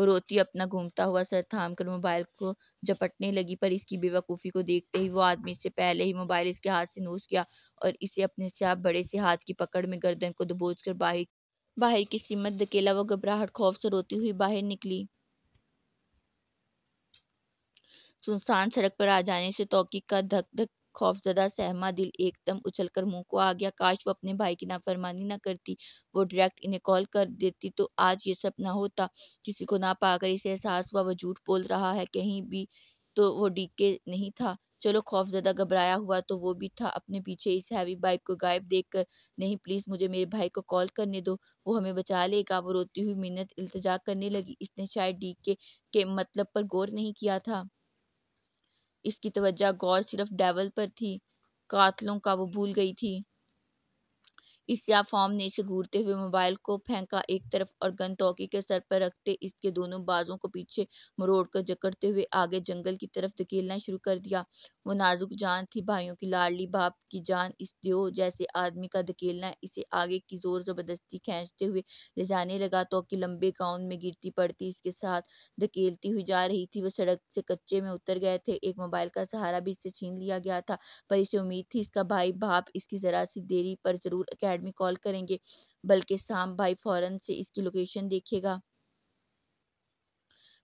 रोती अपना घूमता हुआ सर थाम कर मोबाइल को झपटने लगी पर इसकी बेवकूफ़ी को देखते ही वो आदमी से पहले ही मोबाइल इसके हाथ से नोच गया और इसे अपने से आप बड़े से हाथ की पकड़ में गर्दन को दबोच कर बाहर बाहर की सीमत धकेला वो घबराहट खौफ से रोती हुई बाहर निकली सुनसान सड़क पर आ जाने से तोकी का धक धक खौफजदा सहमा दिल एकदम उछलकर मुंह को आ गया काश वो अपने भाई की नाफरमानी ना करती वो डायरेक्ट इन्हें कॉल कर देती तो आज ये सब ना होता किसी को ना पाकर इसे एहसास हुआ वो झूठ बोल रहा है कहीं भी तो वो डीके नहीं था चलो खौफजदा घबराया हुआ तो वो भी था अपने पीछे इस हैवी बाइक को गायब देखकर नहीं प्लीज़ मुझे मेरे भाई को कॉल करने दो वो हमें बचा लेगा वो रोती हुई मिन्नत इल्तजा करने लगी इसने शायद डीके के मतलब पर गौर नहीं किया था इसकी तवज्जो गौर सिर्फ डेवल पर थी कातलों का वो भूल गई थी इसिया फॉर्म ने इसे घूरते हुए मोबाइल को फेंका एक तरफ और गन तौकी के सर पर रखते इसके दोनों बाजों को पीछे मरोड़ कर जकड़ते हुए आगे जंगल की तरफ धकेलना शुरू कर दिया वो नाजुक जान थी भाइयों की लाडली बाप की जान इस दियो जैसे आदमी का धकेलना इसे आगे की जोर जबरदस्ती खींचते हुए ले जाने लगा तो कि लंबे गाउन में गिरती पड़ती इसके साथ धकेलती हुई जा रही थी वह सड़क से कच्चे में उतर गए थे एक मोबाइल का सहारा भी इससे छीन लिया गया था पर इसे उम्मीद थी इसका भाई बाप इसकी जरा सी देरी पर जरूर अकेडमी कॉल करेंगे बल्कि शाम भाई फौरन से इसकी लोकेशन देखेगा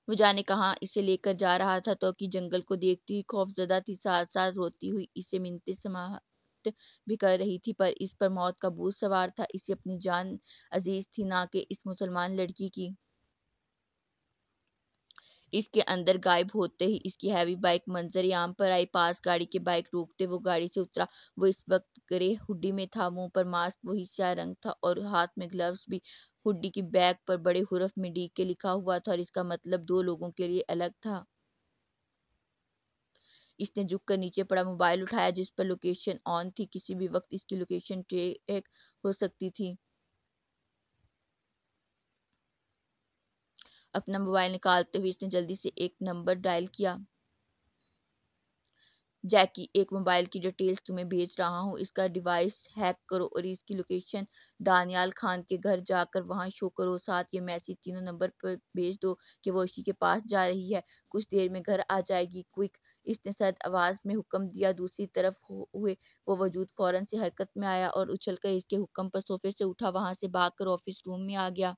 वो जाने कहा इसे लेकर जा रहा था तो कि जंगल को देखती हुई खौफ ज्यादा थी साथ साथ रोती हुई इसे मिनते समाप्त भी कर रही थी पर इस पर मौत का बोझ सवार था इसे अपनी जान अजीज थी ना कि इस मुसलमान लड़की की इसके अंदर गायब होते ही इसकी हैवी बाइक मंजर याम पर आई पास गाड़ी के बाइक रोकते वो गाड़ी से उतरा वो इस वक्त ग्रे हुडी में था मुंह पर मास्क वही स्या रंग था और हाथ में ग्लव्स भी हुडी की बैग पर बड़े हुरफ में डी के लिखा हुआ था और इसका मतलब दो लोगों के लिए अलग था इसने झुक कर नीचे पड़ा मोबाइल उठाया जिस पर लोकेशन ऑन थी किसी भी वक्त इसकी लोकेशन ट्रैक हो सकती थी अपना मोबाइल निकालते हुए इसने जल्दी से एक नंबर डायल किया जैकी एक मोबाइल की डिटेल्स तुम्हें भेज रहा हूँ इसका डिवाइस हैक करो और इसकी लोकेशन दानियाल खान के घर जाकर वहां शो करो साथ ये मैसेज तीनों नंबर पर भेज दो कि वो उसी के पास जा रही है कुछ देर में घर आ जाएगी क्विक इसने सर्द आवाज़ में हुक्म दिया दूसरी तरफ हुए वो वजूद फ़ौरन से हरकत में आया और उछल कर इसके हुक्म पर सोफे से उठा वहां से भाग ऑफिस रूम में आ गया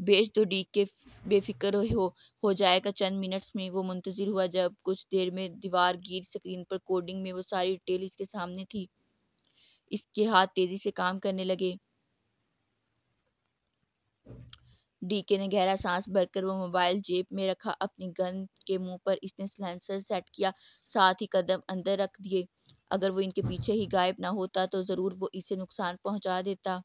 भेज दो तो डी के बेफिक्र हो हो जाएगा चंद मिनट्स में वो मुंतजर हुआ जब कुछ देर में दीवार गिर स्क्रीन पर कोडिंग में वो सारी डिटेल इसके सामने थी इसके हाथ तेज़ी से काम करने लगे डीके ने गहरा सांस भरकर वो मोबाइल जेब में रखा अपनी गन के मुंह पर इसने सिलेंसर सेट किया साथ ही कदम अंदर रख दिए अगर वो इनके पीछे ही गायब ना होता तो ज़रूर वो इसे नुकसान पहुंचा देता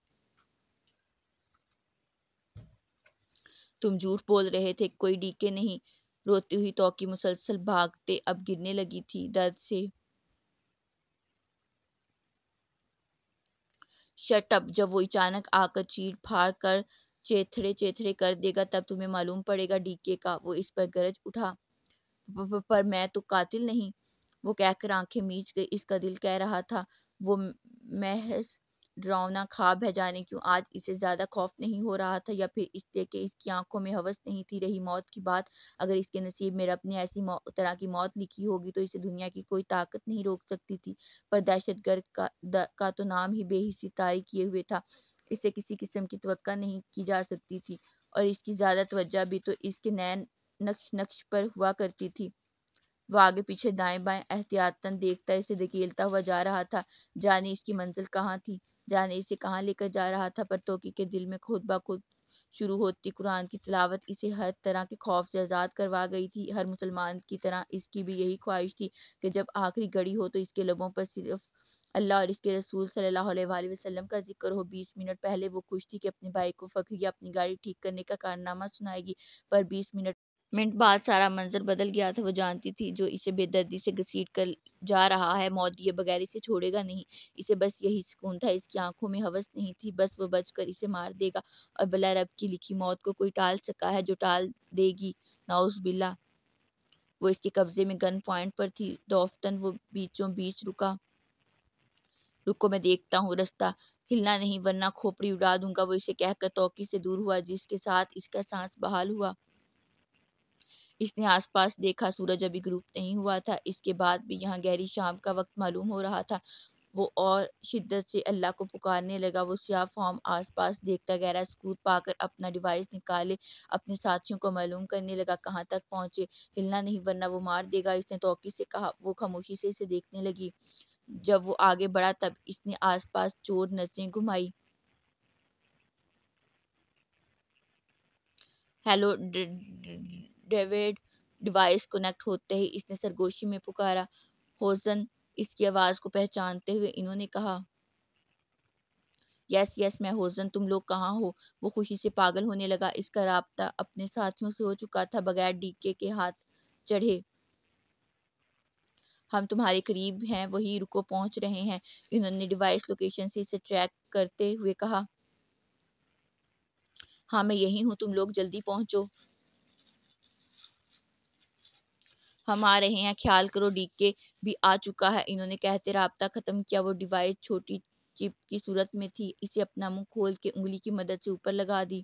तुम झूठ बोल रहे थे कोई डीके नहीं रोती हुई तोकी मुसलसल भागते अब गिरने लगी थी दर्द से अप जब वो अचानक आकर चीर फाड़ कर चेथड़े चेथड़े कर देगा तब तुम्हें मालूम पड़ेगा डीके का वो इस पर गरज उठा पर मैं तो कातिल नहीं वो कहकर आंखें मीच गई इसका दिल कह रहा था वो महज डरावना खाब है जाने क्यों आज इसे ज़्यादा खौफ नहीं हो रहा था या फिर इसलिए कि इसकी आंखों में हवस नहीं थी रही मौत की बात अगर इसके नसीब में रब ने ऐसी तरह की मौत लिखी होगी तो इसे दुनिया की कोई ताकत नहीं रोक सकती थी पर गर्द का, का तो नाम ही बेहिसी तारी किए हुए था इसे किसी किस्म की तो नहीं की जा सकती थी और इसकी ज़्यादा तवज्जा भी तो इसके नए नक्श नक्श पर हुआ करती थी वह आगे पीछे दाएं बाएं एहतियातन देखता इसे धकेलता हुआ जा रहा था जाने इसकी मंजिल कहाँ थी जाने इसे कहाँ लेकर जा रहा था पर तोकी के दिल में खुद ब खुद शुरू होती कुरान की तलावत इसे हर तरह के खौफ से आज़ाद करवा गई थी हर मुसलमान की तरह इसकी भी यही ख्वाहिश थी कि जब आखिरी घड़ी हो तो इसके लबों पर सिर्फ अल्लाह और इसके रसूल सल्लल्लाहु अलैहि वसल्लम का जिक्र हो बीस मिनट पहले वो खुश थी कि अपने भाई को फकरिया अपनी गाड़ी ठीक करने का कारनामा सुनाएगी पर बीस मिनट मिनट बाद सारा मंजर बदल गया था वो जानती थी जो इसे बेदर्दी से घसीट कर जा रहा है मौत दिए बगैर इसे छोड़ेगा नहीं इसे बस यही सुकून था इसकी आंखों में हवस नहीं थी बस वो बचकर इसे मार देगा और बला रब की लिखी मौत को कोई टाल सका है जो टाल देगी नाउस बिल्ला वो इसके कब्जे में गन पॉइंट पर थी दोफ्तन वो बीचों बीच रुका रुको मैं देखता हूँ रास्ता हिलना नहीं वरना खोपड़ी उड़ा दूंगा वो इसे कहकर तौकी से दूर हुआ जिसके साथ इसका सांस बहाल हुआ इसने आसपास देखा सूरज अभी ग्रुप नहीं हुआ था इसके बाद भी यहाँ गहरी शाम का वक्त मालूम हो रहा था वो और शिद्दत से अल्लाह को पुकारने लगा वो सिया फॉर्म आसपास देखता गहरा सकूत पाकर अपना डिवाइस निकाले अपने साथियों को मालूम करने लगा कहाँ तक पहुँचे हिलना नहीं वरना वो मार देगा इसने तोकी से कहा वो खामोशी से इसे देखने लगी जब वो आगे बढ़ा तब इसने आसपास चोर नजरें घुमाई हेलो डेविड डिवाइस कनेक्ट होते ही इसने सरगोशी में पुकारा होजन इसकी आवाज़ को पहचानते हुए इन्होंने कहा यस यस मैं होजन तुम लोग कहाँ हो वो खुशी से पागल होने लगा इसका रबता अपने साथियों से हो चुका था बगैर डीके के हाथ चढ़े हम तुम्हारे करीब हैं वही रुको पहुंच रहे हैं इन्होंने डिवाइस लोकेशन से इसे ट्रैक करते हुए कहा हाँ मैं यही हूँ तुम लोग जल्दी पहुंचो हम आ रहे हैं ख्याल करो डी भी आ चुका है इन्होंने कहते रहा ख़त्म किया वो डिवाइस छोटी चिप की सूरत में थी इसे अपना मुंह खोल के उंगली की मदद से ऊपर लगा दी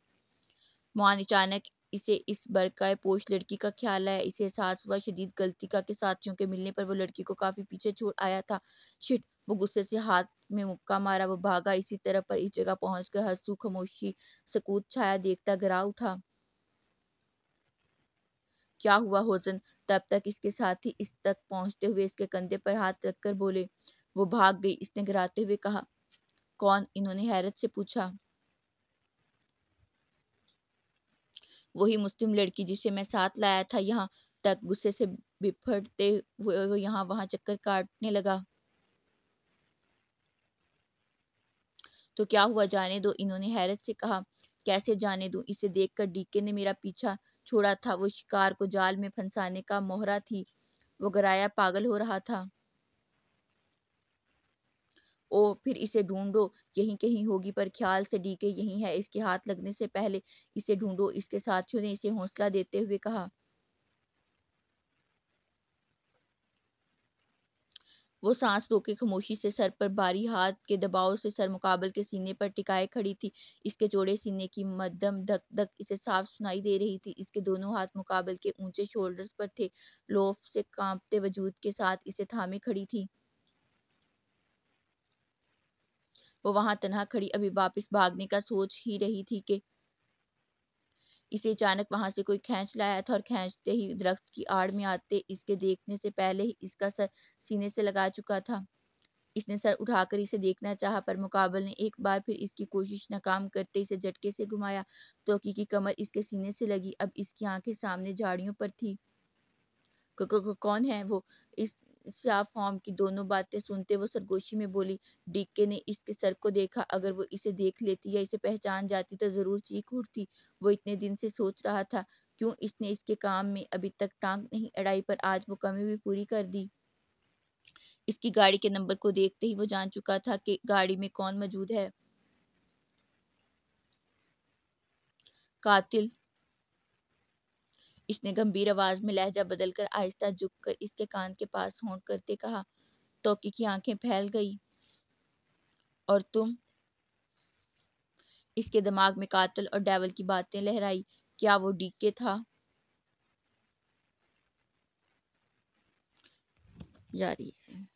मोहन अचानक इसे इस बरका पोष लड़की का ख्याल आया इसे सास हुआ शदीद गलती का के साथियों के मिलने पर वो लड़की को काफ़ी पीछे छोड़ आया था शिट वो गुस्से से हाथ में मुक्का मारा वो भागा इसी तरह पर इस जगह पहुंचकर हंसू खामोशी सकूत छाया देखता गरा उठा क्या हुआ होजन तब तक इसके साथी इस तक पहुंचते हुए इसके कंधे पर हाथ रखकर बोले वो भाग गई इसने गिराते हुए कहा कौन इन्होंने हैरत से पूछा वही मुस्लिम लड़की जिसे मैं साथ लाया था यहाँ तक गुस्से से बिफड़ते हुए वो यहाँ वहां चक्कर काटने लगा तो क्या हुआ जाने दो इन्होंने हैरत से कहा कैसे जाने दो इसे देखकर डीके ने मेरा पीछा छोड़ा था वो शिकार को जाल में फंसाने का मोहरा थी वो गराया पागल हो रहा था ओ फिर इसे ढूंढो यहीं कहीं होगी पर ख्याल से डीके यहीं है इसके हाथ लगने से पहले इसे ढूंढो इसके साथियों ने इसे हौसला देते हुए कहा वो सांस रोके खामोशी से सर पर भारी हाथ के दबाव से सर मुकाबल के सीने पर टिकाए खड़ी थी इसके चौड़े सीने की मध्यम धक धक इसे साफ सुनाई दे रही थी इसके दोनों हाथ मुकाबल के ऊंचे शोल्डर्स पर थे लोफ से कांपते वजूद के साथ इसे थामे खड़ी थी वो वहां तनहा खड़ी अभी वापस भागने का सोच ही रही थी कि इसे अचानक वहां से कोई खींच लाया था और खींचते ही दरख्त की आड़ में आते इसके देखने से पहले ही इसका सर सीने से लगा चुका था इसने सर उठाकर इसे देखना चाहा पर मुकाबल ने एक बार फिर इसकी कोशिश नाकाम करते इसे झटके से घुमाया तो की कमर इसके सीने से लगी अब इसकी आंखें सामने झाड़ियों पर थी कौन है वो इस साफ फॉर्म की दोनों बातें सुनते वो सरगोशी में बोली डीके ने इसके सर को देखा अगर वो इसे देख लेती या इसे पहचान जाती तो ज़रूर चीख उठती वो इतने दिन से सोच रहा था क्यों इसने इसके काम में अभी तक टांग नहीं अड़ाई पर आज वो कमी भी पूरी कर दी इसकी गाड़ी के नंबर को देखते ही वो जान चुका था कि गाड़ी में कौन मौजूद है कातिल इसने गंभीर आवाज में लहजा बदलकर आहिस्ता झुक कर इसके कान के पास होंठ करते कहा तोकी की आंखें फैल गई और तुम इसके दिमाग में कातल और डेवल की बातें लहराई क्या वो डीके था जारी है